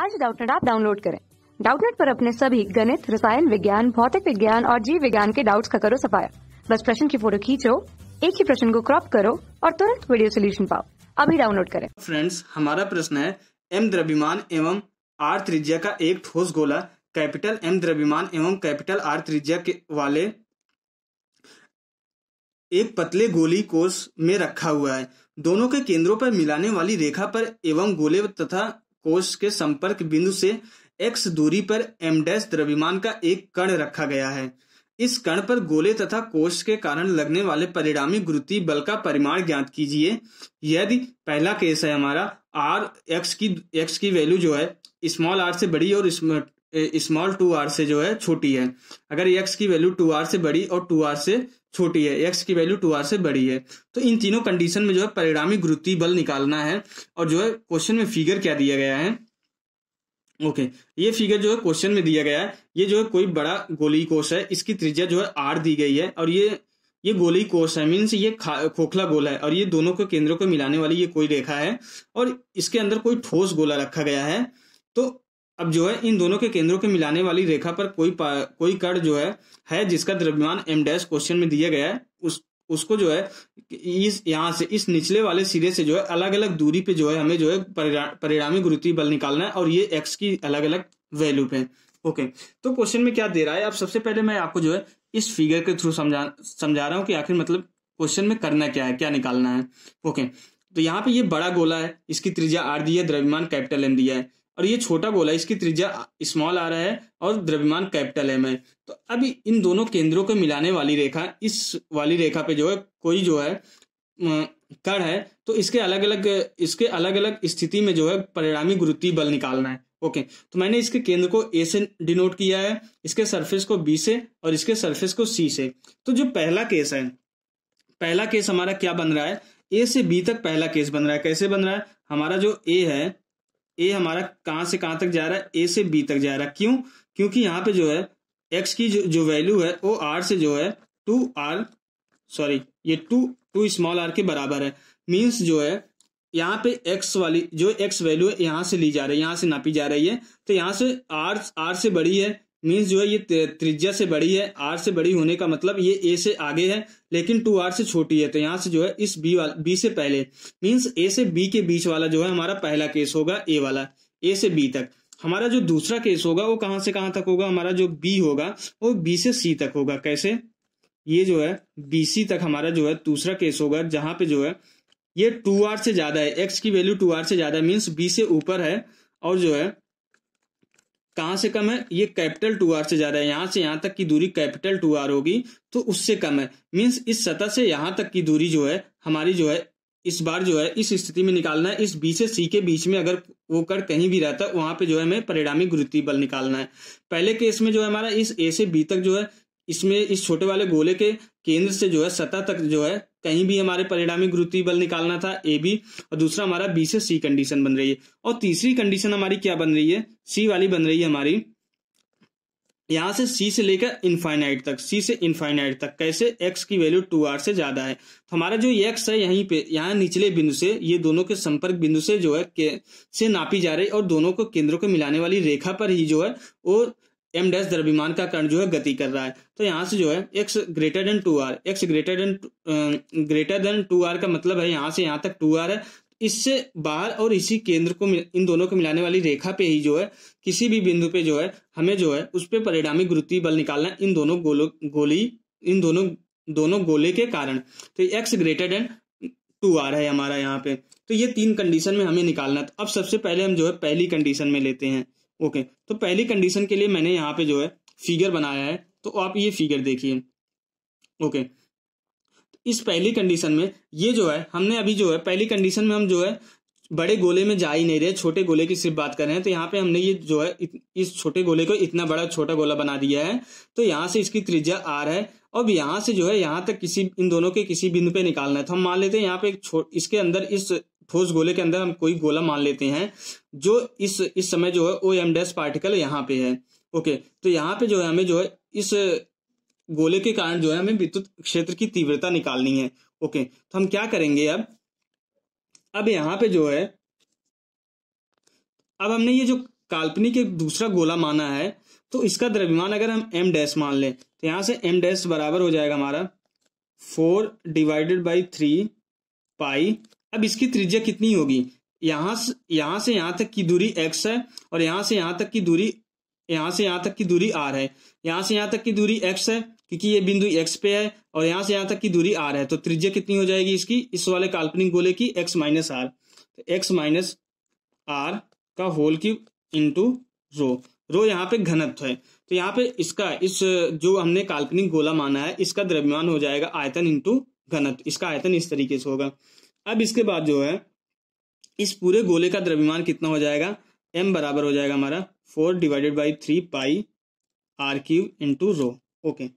आज डाउटनेट आप डाउनलोड करें डाउटनेट पर अपने सभी गणित रसायन विज्ञान भौतिक विज्ञान और जीव विज्ञान के डाउट्स का करो सफाया बस प्रश्न की फोटो खींचो एक ही प्रश्न को क्रॉप करो और तुरंत वीडियो सोल्यूशन पाओ अभी डाउनलोड करें फ्रेंड्स हमारा प्रश्न है एम द्रव्यमान एवं आर त्रिज्या का एक ठोस गोला कैपिटल एम द्रव्यमान एवं कैपिटल आर त्रिज्या के वाले एक पतले गोली कोष में रखा हुआ है दोनों के केंद्रों पर मिलाने वाली रेखा पर एवं गोले तथा कोष के संपर्क बिंदु से एक्स दूरी पर एम डैश द्रव्यमान का एक कण रखा गया है इस कण पर गोले तथा कोष के कारण लगने वाले परिणामी गुरुत्वीय बल का परिमाण ज्ञात कीजिए यदि पहला केस है हमारा आर एक्स की एक्स की वैल्यू जो है स्मॉल आर से बड़ी और स्मॉल टू आर से जो है छोटी है अगर एक्स की वैल्यू टू आर से बड़ी और टू आर से छोटी है एक्स की वैल्यू टू आर से बड़ी है तो इन तीनों कंडीशन में जो है परिणामी गुरुत्वीय बल निकालना है और जो है क्वेश्चन में फिगर क्या दिया गया है ओके ये फिगर जो है क्वेश्चन में दिया गया है ये जो है कोई बड़ा गोली कोष है इसकी त्रिज्या जो है आर दी गई है और ये ये गोली कोष है मीन्स ये खोखला गोला है और ये दोनों के केंद्रों को मिलाने वाली ये कोई रेखा है और इसके अंदर कोई ठोस गोला रखा गया है तो अब जो है इन दोनों के केंद्रों के मिलाने वाली रेखा पर कोई कोई कण जो है है जिसका द्रव्यमान एम डैश क्वेश्चन में दिया गया है उस उसको जो है इस यहाँ से इस निचले वाले सिरे से जो है अलग अलग दूरी पे जो है हमें जो है परिणामी गुरुत्वीय बल निकालना है और ये एक्स की अलग अलग वैल्यू पे ओके तो क्वेश्चन में क्या दे रहा है अब सबसे पहले मैं आपको जो है इस फिगर के थ्रू समझा समझा रहा हूँ कि आखिर मतलब क्वेश्चन में करना क्या है क्या निकालना है ओके तो यहाँ पे ये बड़ा गोला है इसकी त्रिज्या आर दी है द्रव्यमान कैपिटल एम दिया है और ये छोटा गोला है इसकी त्रिज्या स्मॉल आ रहा है और द्रव्यमान कैपिटल एम है तो अब इन दोनों केंद्रों को मिलाने वाली रेखा इस वाली रेखा पे जो है कोई जो है कण है तो इसके अलग अलग इसके अलग अलग स्थिति में जो है परिणामी गुरुत्वीय बल निकालना है ओके तो मैंने इसके केंद्र को ए से डिनोट किया है इसके सरफेस को बी से और इसके सरफेस को सी से तो जो पहला केस है पहला केस हमारा क्या बन रहा है ए से बी तक पहला केस बन रहा है कैसे बन रहा है हमारा जो ए है ए हमारा कहां से कहां तक जा रहा है ए से बी तक जा रहा है क्यों क्योंकि यहाँ पे जो है एक्स की जो, जो वैल्यू है वो आर से जो है टू आर सॉरी ये टू टू स्मॉल आर के बराबर है मीन्स जो है यहाँ पे एक्स वाली जो एक्स वैल्यू है यहाँ से ली जा रही है यहाँ से नापी जा रही है तो यहाँ से आर आर से बड़ी है मीन्स जो है ये त्रिज्या से बड़ी है आर से बड़ी होने का मतलब ये ए से आगे है लेकिन टू आर से छोटी है तो यहाँ से जो है इस बी वाला बी से पहले मीन्स ए से बी के बीच वाला जो है हमारा पहला केस होगा ए वाला ए से बी तक हमारा जो दूसरा केस होगा वो कहाँ से कहाँ तक होगा हमारा जो बी होगा वो बी से सी तक होगा कैसे ये जो है बी सी तक हमारा जो है दूसरा केस होगा जहां पे जो है ये टू आर से ज्यादा है एक्स की वैल्यू टू आर से ज्यादा है मीन्स बी से ऊपर है और जो है कहाँ से कम है ये कैपिटल टू आर से ज्यादा है यहाँ से यहाँ तक की दूरी कैपिटल टू आर होगी तो उससे कम है मीन्स इस सतह से यहाँ तक की दूरी जो है हमारी जो है इस बार जो है इस स्थिति में निकालना है इस बी से सी के बीच में अगर वो कर कहीं भी रहता है वहां पे जो है हमें परिणामी गुरुत्वीय बल निकालना है पहले केस में जो है हमारा इस ए से बी तक जो है इसमें इस छोटे वाले गोले के केंद्र से जो है सतह तक जो है कहीं भी हमारे परिणामी गुरुत्वीय बल निकालना था ए बी और दूसरा हमारा बी से सी कंडीशन बन रही है और तीसरी कंडीशन हमारी क्या बन रही है सी वाली बन रही है हमारी यहां से सी से लेकर इनफाइनाइट तक सी से इनफाइनाइट तक कैसे एक्स की वैल्यू टू आर से ज्यादा है तो हमारा जो एक्स है यहीं पे यहाँ निचले बिंदु से ये दोनों के संपर्क बिंदु से जो है के से नापी जा रही और दोनों को केंद्रों को मिलाने वाली रेखा पर ही जो है वो एम डैश द्रव्यमान का कण जो है गति कर रहा है तो यहाँ से जो है X greater than two R X greater than greater than two R का मतलब है यहाँ से यहाँ तक टू आर है इससे बाहर और इसी केंद्र को इन दोनों को मिलाने वाली रेखा पे ही जो है किसी भी बिंदु पे जो है हमें जो है उस पर परिणामी गुरुत्वीय बल निकालना इन दोनों गोलो गोली इन दोनों दोनों गोले के कारण तो X greater than two R है हमारा यहाँ पे तो ये तीन कंडीशन में हमें निकालना तो अब सबसे पहले हम जो है पहली कंडीशन में लेते हैं ओके तो पहली कंडीशन के लिए मैंने यहाँ पे जो है फिगर बनाया है तो आप ये फिगर देखिए ओके तो इस पहली कंडीशन में ये जो है हमने अभी जो है पहली कंडीशन में हम जो है बड़े गोले में जा ही नहीं रहे छोटे गोले की सिर्फ बात कर रहे हैं तो यहाँ पे हमने ये जो है इस छोटे गोले को इतना बड़ा छोटा गोला बना दिया है तो यहाँ से इसकी त्रिज्या आर है अब यहाँ से जो है यहाँ तक किसी इन दोनों के किसी बिंदु पे निकालना है तो हम मान लेते हैं यहाँ पे एक इसके अंदर इस ठोस गोले के अंदर हम कोई गोला मान लेते हैं जो इस इस समय जो है ओ एम डैश पार्टिकल यहाँ पे है ओके तो यहाँ पे जो है हमें जो है इस गोले के कारण जो है हमें विद्युत क्षेत्र की तीव्रता निकालनी है ओके तो हम क्या करेंगे अब अब यहाँ पे जो है अब हमने ये जो काल्पनिक एक दूसरा गोला माना है तो इसका द्रव्यमान अगर हम एम डैश मान लें तो यहां से एम डैश बराबर हो जाएगा हमारा four divided by three pi अब इसकी त्रिज्या कितनी होगी यहां से यहां से यहां तक की दूरी एक्स है और यहां से यहां तक की दूरी यहां से यहां तक की दूरी आर है यहां से यहां तक की दूरी एक्स है क्योंकि ये बिंदु x पे है और यहां से यहां तक की दूरी आर है तो त्रिज्या कितनी हो जाएगी इसकी इस वाले काल्पनिक गोले की एक्स माइनस आर तो एक्स माइनस आर का whole cube into rho rho यहाँ पे घनत्व है तो यहाँ पे इसका इस जो हमने काल्पनिक गोला माना है इसका द्रव्यमान हो जाएगा आयतन इंटू घनत्व इसका आयतन इस तरीके से होगा अब इसके बाद जो है इस पूरे गोले का द्रव्यमान कितना हो जाएगा एम बराबर हो जाएगा हमारा four divided by three pi R cube into rho okay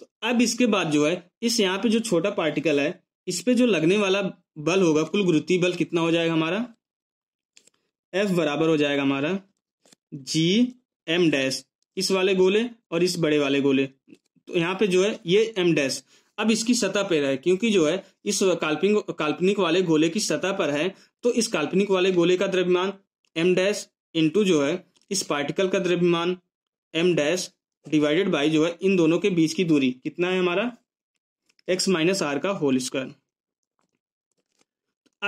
तो अब इसके बाद जो है इस यहाँ पे जो छोटा पार्टिकल है इस पे जो लगने वाला बल होगा कुल गुरुत्वीय बल कितना हो जाएगा हमारा एफ बराबर हो जाएगा हमारा जी एम डैश इस वाले गोले और इस बड़े वाले गोले तो यहाँ पे जो है ये एम डैश अब इसकी सतह पर है क्योंकि जो है इस काल्पनिक काल्पनिक वाले गोले की सतह पर है तो इस काल्पनिक वाले गोले का द्रव्यमान एम डैश इंटू जो है इस पार्टिकल का द्रव्यमान एम डैश डिवाइडेड बाई जो है इन दोनों के बीच की दूरी कितना है हमारा एक्स माइनस आर का होल स्क्वायर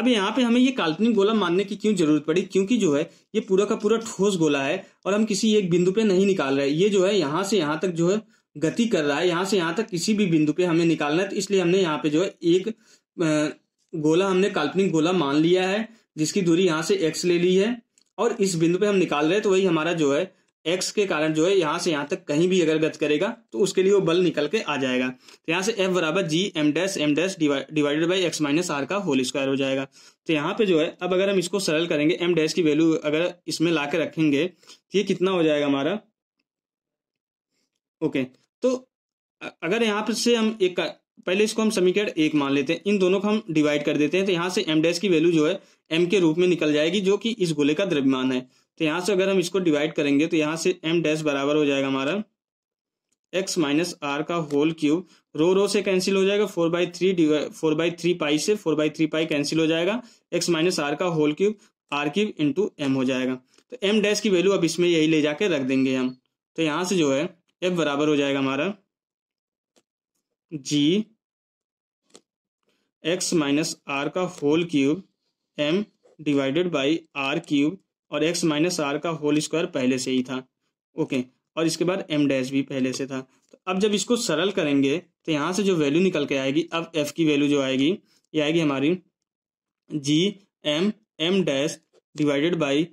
अब यहाँ पे हमें ये काल्पनिक गोला मानने की क्यों जरूरत पड़ी क्योंकि जो है ये पूरा का पूरा ठोस गोला है और हम किसी एक बिंदु पे नहीं निकाल रहे ये जो है यहाँ से यहाँ तक जो है गति कर रहा है यहाँ से यहाँ तक किसी भी बिंदु पे हमें निकालना है तो इसलिए हमने यहाँ पे जो है एक गोला हमने काल्पनिक गोला मान लिया है जिसकी दूरी यहाँ से एक्स ले ली है और इस बिंदु पे हम निकाल रहे हैं तो वही हमारा जो है एक्स के कारण जो है यहाँ से यहाँ तक कहीं भी अगर गत करेगा तो उसके लिए वो बल निकल के आ जाएगा तो यहाँ से एफ बराबर G M dash M dash divided by X minus R का होल स्क्वायर हो जाएगा तो यहाँ पे जो है अब अगर हम इसको सरल करेंगे एम डैश की वैल्यू अगर इसमें ला के रखेंगे तो ये कितना हो जाएगा हमारा ओके तो अगर यहाँ पर से हम एक पहले इसको हम समीकरण एक मान लेते हैं इन दोनों को हम डिवाइड कर देते हैं तो यहाँ से एम डैश की वैल्यू जो है एम के रूप में निकल जाएगी जो कि इस गोले का द्रव्यमान है तो यहाँ से अगर हम इसको डिवाइड करेंगे तो यहाँ से एम डैश बराबर हो जाएगा हमारा एक्स माइनस आर का होल क्यूब रो रो से कैंसिल हो जाएगा four by three four by three pi से four by three pi cancel हो जाएगा एक्स माइनस आर का whole cube R cube into M हो जाएगा तो एम डैश की वैल्यू अब इसमें यही ले जाके रख देंगे हम तो यहाँ से जो है एफ बराबर हो जाएगा हमारा जी एक्स माइनस आर का whole cube M divided by R cube और एक्स माइनस आर का होल स्क्वायर पहले से ही था ओके और इसके बाद एम डैश भी पहले से था तो अब जब इसको सरल करेंगे तो यहां से जो वैल्यू निकल के आएगी अब एफ की वैल्यू जो आएगी ये आएगी हमारी G M M dash divided by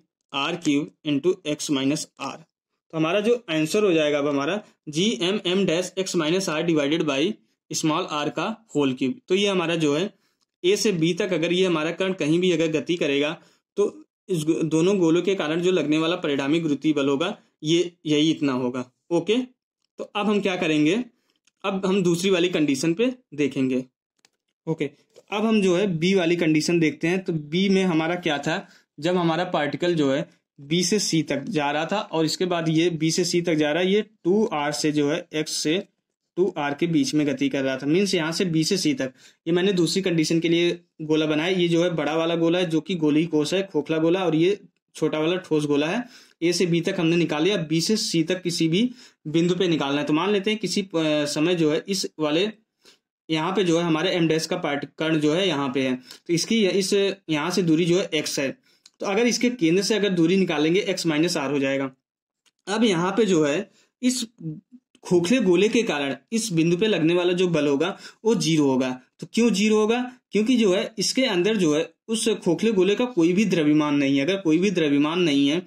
R cube into X minus R तो हमारा जो आंसर हो जाएगा अब हमारा G M M dash X minus R divided by small R का होल क्यूब तो ये हमारा जो है ए से बी तक अगर ये हमारा करंट कहीं भी अगर गति करेगा तो इस दोनों गोलों के कारण जो लगने वाला परिणामी गुरुत्वीय बल होगा ये यही इतना होगा ओके तो अब हम क्या करेंगे अब हम दूसरी वाली कंडीशन पे देखेंगे ओके तो अब हम जो है बी वाली कंडीशन देखते हैं तो बी में हमारा क्या था जब हमारा पार्टिकल जो है बी से सी तक जा रहा था और इसके बाद ये बी से सी तक जा रहा है ये टू आर से जो है एक्स से टू आर के बीच में गति कर रहा था मीन्स यहाँ से बी से सी तक ये मैंने दूसरी कंडीशन के लिए गोला बनाया ये जो है बड़ा वाला गोला है जो कि गोली कोष है खोखला गोला और ये छोटा वाला ठोस गोला है ए से बी तक हमने निकाल लिया बी से सी तक किसी भी बिंदु पे निकालना है तो मान लेते हैं किसी समय जो है इस वाले यहाँ पे जो है हमारे एम डैश का कर्ण जो है यहाँ पे है तो इसकी इस यहाँ से दूरी जो है एक्स है तो अगर इसके केंद्र से अगर दूरी निकालेंगे एक्स माइनस आर हो जाएगा अब यहाँ पे जो है इस खोखले गोले के कारण इस बिंदु पे लगने वाला जो बल होगा वो जीरो होगा तो क्यों जीरो होगा क्योंकि जो है इसके अंदर जो है उस खोखले गोले का कोई भी द्रव्यमान नहीं है अगर कोई भी द्रव्यमान नहीं है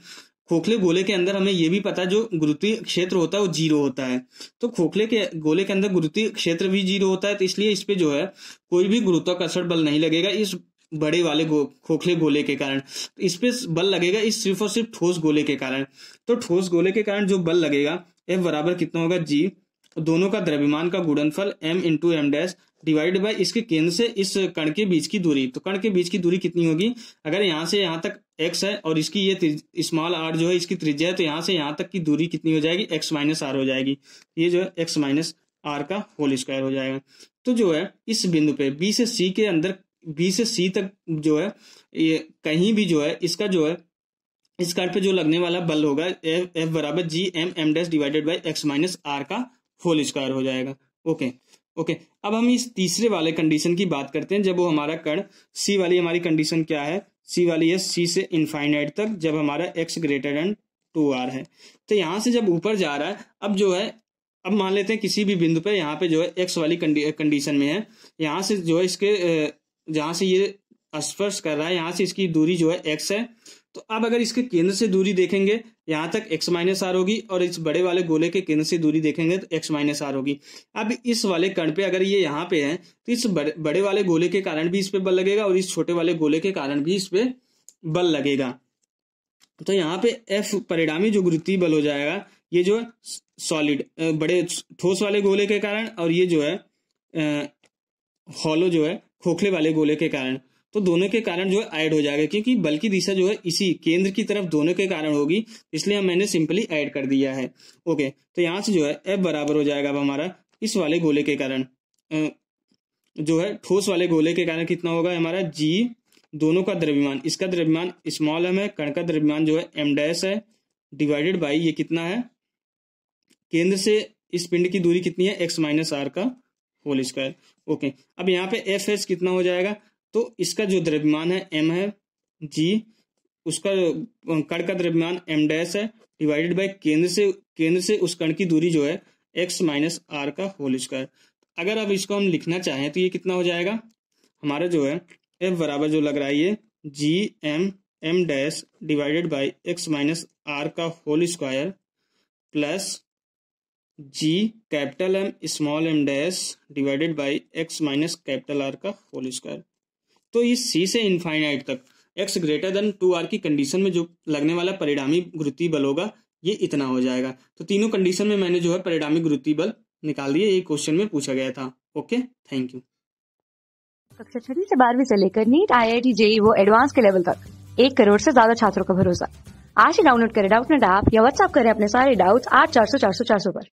खोखले गोले के अंदर हमें यह भी पता है जो गुरुत्वीय क्षेत्र होता है वो जीरो होता है तो खोखले के गोले के अंदर गुरुत्वीय क्षेत्र भी जीरो होता है तो इसलिए इस पे जो है कोई भी गुरुत्वाकर्षण बल नहीं लगेगा इस बड़े वाले गो, खोखले गोले के कारण इस पे बल लगेगा इस सिर्फ और सिर्फ ठोस गोले के कारण तो ठोस गोले के कारण जो बल लगेगा एफ बराबर कितना होगा जी दोनों का द्रव्यमान का गुणनफल M into M dash divide by इसके केंद्र से इस कण के बीच की दूरी तो कण के बीच की दूरी कितनी होगी अगर यहाँ से यहाँ तक x है और इसकी ये स्मॉल r जो है इसकी त्रिज्या है तो यहाँ से यहाँ तक की दूरी कितनी हो जाएगी x माइनस आर हो जाएगी ये जो है एक्स माइनस आर का होल स्क्वायर हो जाएगा तो जो है इस बिंदु पे बी से सी के अंदर बी से सी तक जो है ये कहीं भी जो है इसका जो है इस कार्ड पे जो लगने वाला बल होगा एफ एफ बराबर G M M dash divided by X minus R का होल स्क्वायर हो जाएगा ओके ओके अब हम इस तीसरे वाले कंडीशन की बात करते हैं जब वो हमारा कर्ण सी वाली हमारी कंडीशन क्या है सी वाली है सी से इनफाइनाइट तक जब हमारा X greater and two R है तो यहाँ से जब ऊपर जा रहा है अब जो है अब मान लेते हैं किसी भी बिंदु पर यहाँ पे जो है एक्स वाली कंडीशन में है यहाँ से जो है इसके जहां से ये स्पर्श कर रहा है यहां से इसकी दूरी जो है एक्स है तो अब अगर इसके केंद्र से दूरी देखेंगे यहां तक एक्स माइनस आर होगी और इस बड़े वाले गोले के केंद्र से दूरी देखेंगे तो एक्स माइनस आर होगी अब इस वाले कण पे अगर ये यह यहाँ पे है तो इस बड़े, बड़े वाले गोले के कारण भी इस पे बल लगेगा और इस छोटे वाले गोले के कारण भी इस पे बल लगेगा तो यहाँ पे एफ परिणामी जो गुरुत्वीय बल हो जाएगा ये जो सॉलिड बड़े ठोस वाले गोले के कारण और ये जो है हॉलो जो है खोखले वाले गोले के कारण तो दोनों के कारण जो है ऐड हो जाएगा क्योंकि बल की दिशा जो है इसी केंद्र की तरफ दोनों के कारण होगी इसलिए मैंने सिंपली ऐड कर दिया है ओके तो यहाँ से जो है एफ बराबर हो जाएगा अब हमारा इस वाले गोले के कारण जो है ठोस वाले गोले के कारण कितना होगा हमारा जी दोनों का द्रव्यमान इसका द्रव्यमान स्मॉल एम है कण का द्रव्यमान जो है एम डैश है डिवाइडेड बाई ये कितना है केंद्र से इस पिंड की दूरी कितनी है एक्स माइनस आर का होल स्क्वायर ओके अब यहाँ पे एफ एस कितना हो जाएगा तो इसका जो द्रव्यमान है एम है जी उसका कण का द्रव्यमान एम डैश है डिवाइडेड बाय केंद्र से केंद्र से उस कण की दूरी जो है एक्स माइनस आर का होल स्क्वायर अगर अब इसको हम लिखना चाहें तो ये कितना हो जाएगा हमारा जो है एफ बराबर जो लग रहा है ये G M M dash divided by X minus R का whole square plus G capital M small M dash divided by X minus capital R का होल स्क्वायर तो ये सी से इनफाइनाइट तक X greater than two R की condition में जो लगने वाला परिणामी गुरुत्वीय बल होगा ये इतना हो जाएगा तो तीनों कंडीशन में मैंने जो है परिणामी गुरुत्वीय बल निकाल दिया ये क्वेश्चन में पूछा गया था ओके थैंक यू कक्षा छठी से बारहवीं से लेकर NEET I I T JEE वो एडवांस के लेवल तक एक करोड़ से ज्यादा छात्रों का भरोसा आज ही डाउनलोड करें डाउट नेट ऐप या व्हाट्सएप करें अपने सारे डाउट्स आठ चार सौ चार सौ चार सौ पर